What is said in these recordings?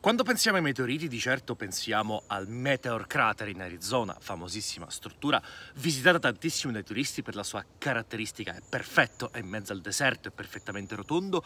Quando pensiamo ai meteoriti, di certo pensiamo al Meteor Crater in Arizona, famosissima struttura visitata tantissimo dai turisti per la sua caratteristica, è perfetto, è in mezzo al deserto, è perfettamente rotondo,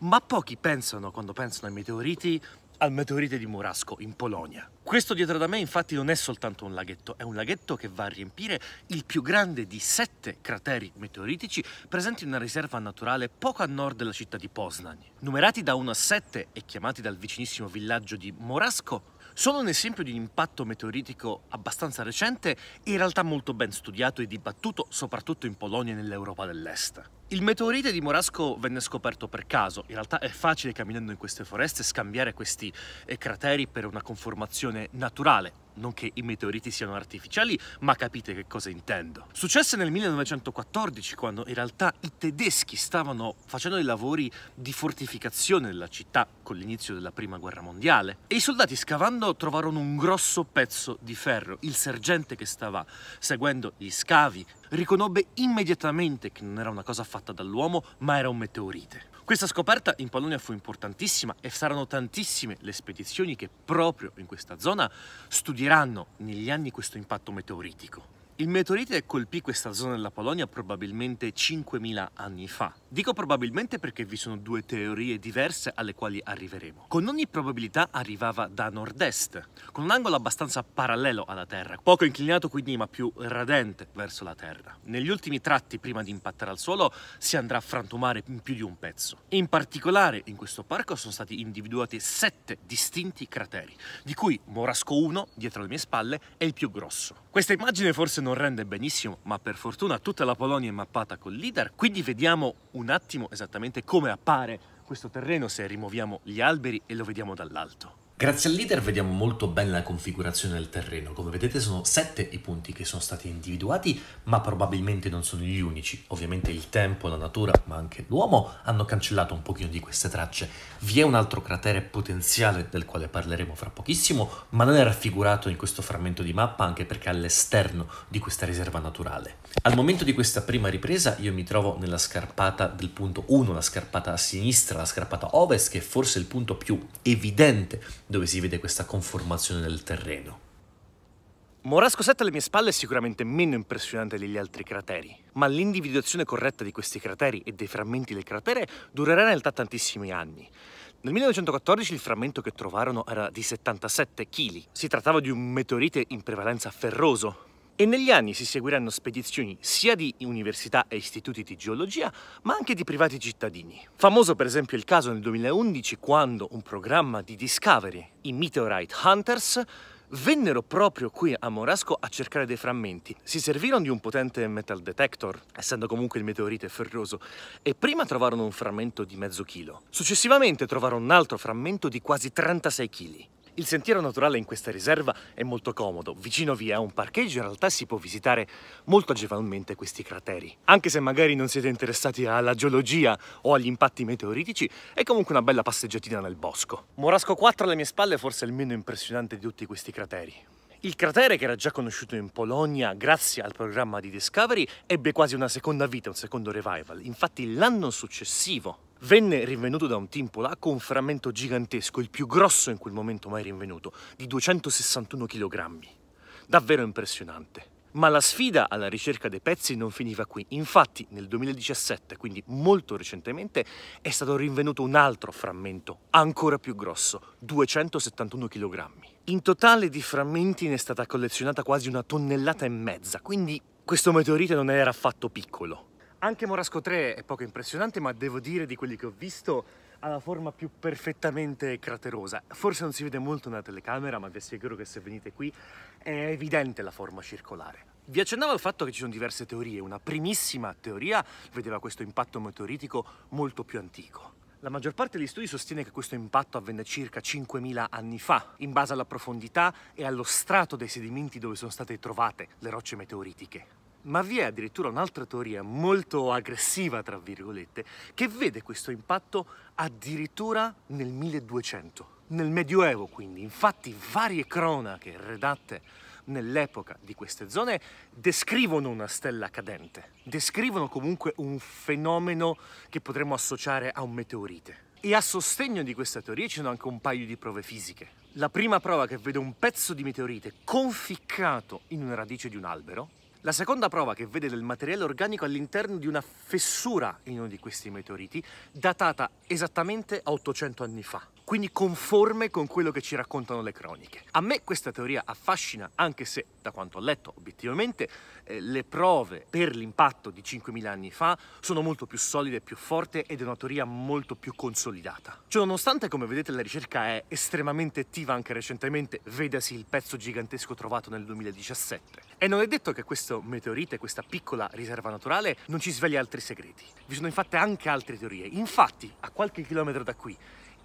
ma pochi pensano, quando pensano ai meteoriti, al meteorite di Morasco in Polonia. Questo dietro da me infatti non è soltanto un laghetto, è un laghetto che va a riempire il più grande di sette crateri meteoritici presenti in una riserva naturale poco a nord della città di Poznań. Numerati da 1 a 7 e chiamati dal vicinissimo villaggio di Morasco, sono un esempio di un impatto meteoritico abbastanza recente e in realtà molto ben studiato e dibattuto, soprattutto in Polonia e nell'Europa dell'Est. Il meteorite di Morasco venne scoperto per caso, in realtà è facile camminando in queste foreste scambiare questi eh, crateri per una conformazione naturale, non che i meteoriti siano artificiali, ma capite che cosa intendo. Successe nel 1914, quando in realtà i tedeschi stavano facendo i lavori di fortificazione della città con l'inizio della prima guerra mondiale. E i soldati scavando trovarono un grosso pezzo di ferro. Il sergente che stava seguendo gli scavi riconobbe immediatamente che non era una cosa fatta dall'uomo, ma era un meteorite. Questa scoperta in Polonia fu importantissima e saranno tantissime le spedizioni che proprio in questa zona studieranno negli anni questo impatto meteoritico. Il meteorite colpì questa zona della Polonia probabilmente 5.000 anni fa. Dico probabilmente perché vi sono due teorie diverse alle quali arriveremo. Con ogni probabilità arrivava da nord-est, con un angolo abbastanza parallelo alla Terra, poco inclinato quindi ma più radente verso la Terra. Negli ultimi tratti prima di impattare al suolo si andrà a frantumare in più di un pezzo. In particolare in questo parco sono stati individuati sette distinti crateri, di cui Morasco 1, dietro le mie spalle, è il più grosso. Questa immagine forse non rende benissimo, ma per fortuna tutta la Polonia è mappata con LIDAR, quindi vediamo un attimo esattamente come appare questo terreno se rimuoviamo gli alberi e lo vediamo dall'alto. Grazie al leader vediamo molto bene la configurazione del terreno, come vedete sono 7 i punti che sono stati individuati, ma probabilmente non sono gli unici, ovviamente il tempo, la natura, ma anche l'uomo hanno cancellato un pochino di queste tracce. Vi è un altro cratere potenziale del quale parleremo fra pochissimo, ma non è raffigurato in questo frammento di mappa anche perché è all'esterno di questa riserva naturale. Al momento di questa prima ripresa io mi trovo nella scarpata del punto 1, la scarpata a sinistra, la scarpata ovest, che è forse il punto più evidente dove si vede questa conformazione del terreno. Morasco 7 alle mie spalle è sicuramente meno impressionante degli altri crateri, ma l'individuazione corretta di questi crateri e dei frammenti del cratere durerà in realtà tantissimi anni. Nel 1914 il frammento che trovarono era di 77 kg. Si trattava di un meteorite in prevalenza ferroso, e negli anni si seguiranno spedizioni sia di università e istituti di geologia, ma anche di privati cittadini. Famoso per esempio il caso nel 2011 quando un programma di Discovery, i Meteorite Hunters, vennero proprio qui a Morasco a cercare dei frammenti. Si servirono di un potente metal detector, essendo comunque il meteorite ferroso, e prima trovarono un frammento di mezzo chilo. Successivamente trovarono un altro frammento di quasi 36 kg. Il sentiero naturale in questa riserva è molto comodo, vicino vi è un parcheggio, in realtà si può visitare molto agevolmente questi crateri. Anche se magari non siete interessati alla geologia o agli impatti meteoritici, è comunque una bella passeggiatina nel bosco. Morasco 4 alle mie spalle è forse il meno impressionante di tutti questi crateri. Il cratere, che era già conosciuto in Polonia grazie al programma di Discovery, ebbe quasi una seconda vita, un secondo revival. Infatti l'anno successivo venne rinvenuto da un team polacco un frammento gigantesco, il più grosso in quel momento mai rinvenuto, di 261 kg. Davvero impressionante. Ma la sfida alla ricerca dei pezzi non finiva qui. Infatti, nel 2017, quindi molto recentemente, è stato rinvenuto un altro frammento, ancora più grosso, 271 kg. In totale di frammenti ne è stata collezionata quasi una tonnellata e mezza, quindi questo meteorite non era affatto piccolo. Anche Morasco 3 è poco impressionante, ma devo dire di quelli che ho visto ha la forma più perfettamente craterosa. Forse non si vede molto nella telecamera, ma vi assicuro che se venite qui è evidente la forma circolare. Vi accennavo al fatto che ci sono diverse teorie. Una primissima teoria vedeva questo impatto meteoritico molto più antico. La maggior parte degli studi sostiene che questo impatto avvenne circa 5.000 anni fa, in base alla profondità e allo strato dei sedimenti dove sono state trovate le rocce meteoritiche. Ma vi è addirittura un'altra teoria molto aggressiva, tra virgolette, che vede questo impatto addirittura nel 1200, nel Medioevo quindi. Infatti varie cronache redatte nell'epoca di queste zone descrivono una stella cadente, descrivono comunque un fenomeno che potremmo associare a un meteorite. E a sostegno di questa teoria ci sono anche un paio di prove fisiche. La prima prova che vede un pezzo di meteorite conficcato in una radice di un albero la seconda prova che vede del materiale organico all'interno di una fessura in uno di questi meteoriti, datata esattamente a 800 anni fa quindi conforme con quello che ci raccontano le croniche. A me questa teoria affascina, anche se, da quanto ho letto obiettivamente, eh, le prove per l'impatto di 5.000 anni fa sono molto più solide, più forti ed è una teoria molto più consolidata. Ciononostante, come vedete, la ricerca è estremamente attiva anche recentemente, vedasi il pezzo gigantesco trovato nel 2017. E non è detto che questo meteorite, questa piccola riserva naturale, non ci svegli altri segreti. Vi sono infatti anche altre teorie. Infatti, a qualche chilometro da qui,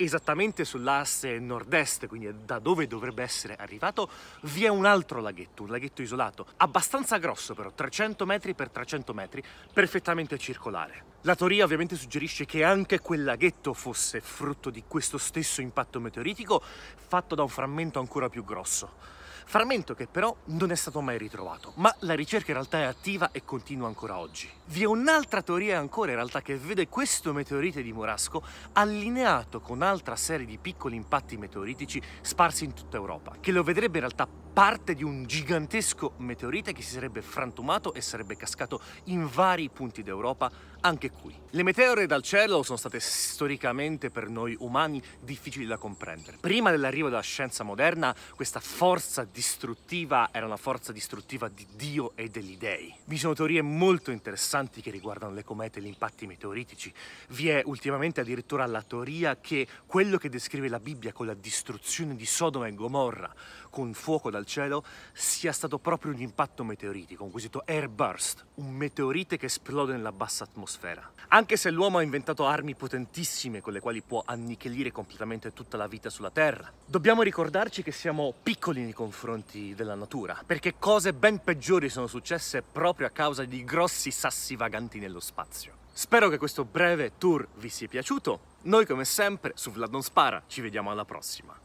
esattamente sull'asse nord-est, quindi da dove dovrebbe essere arrivato, vi è un altro laghetto, un laghetto isolato, abbastanza grosso però, 300 metri per 300 metri, perfettamente circolare. La teoria ovviamente suggerisce che anche quel laghetto fosse frutto di questo stesso impatto meteoritico, fatto da un frammento ancora più grosso. Frammento che però non è stato mai ritrovato, ma la ricerca in realtà è attiva e continua ancora oggi. Vi è un'altra teoria ancora in realtà che vede questo meteorite di Murasco allineato con un'altra serie di piccoli impatti meteoritici sparsi in tutta Europa, che lo vedrebbe in realtà parte di un gigantesco meteorite che si sarebbe frantumato e sarebbe cascato in vari punti d'Europa, anche qui. Le meteore dal cielo sono state storicamente per noi umani difficili da comprendere. Prima dell'arrivo della scienza moderna, questa forza distruttiva era una forza distruttiva di Dio e degli dei. Vi sono teorie molto interessanti che riguardano le comete e gli impatti meteoritici. Vi è ultimamente addirittura la teoria che quello che descrive la Bibbia con la distruzione di Sodoma e Gomorra, con fuoco da dal cielo sia stato proprio un impatto meteoritico, un cosiddetto airburst, un meteorite che esplode nella bassa atmosfera. Anche se l'uomo ha inventato armi potentissime con le quali può annichilire completamente tutta la vita sulla Terra, dobbiamo ricordarci che siamo piccoli nei confronti della natura, perché cose ben peggiori sono successe proprio a causa di grossi sassi vaganti nello spazio. Spero che questo breve tour vi sia piaciuto. Noi come sempre su Vlad non spara, ci vediamo alla prossima.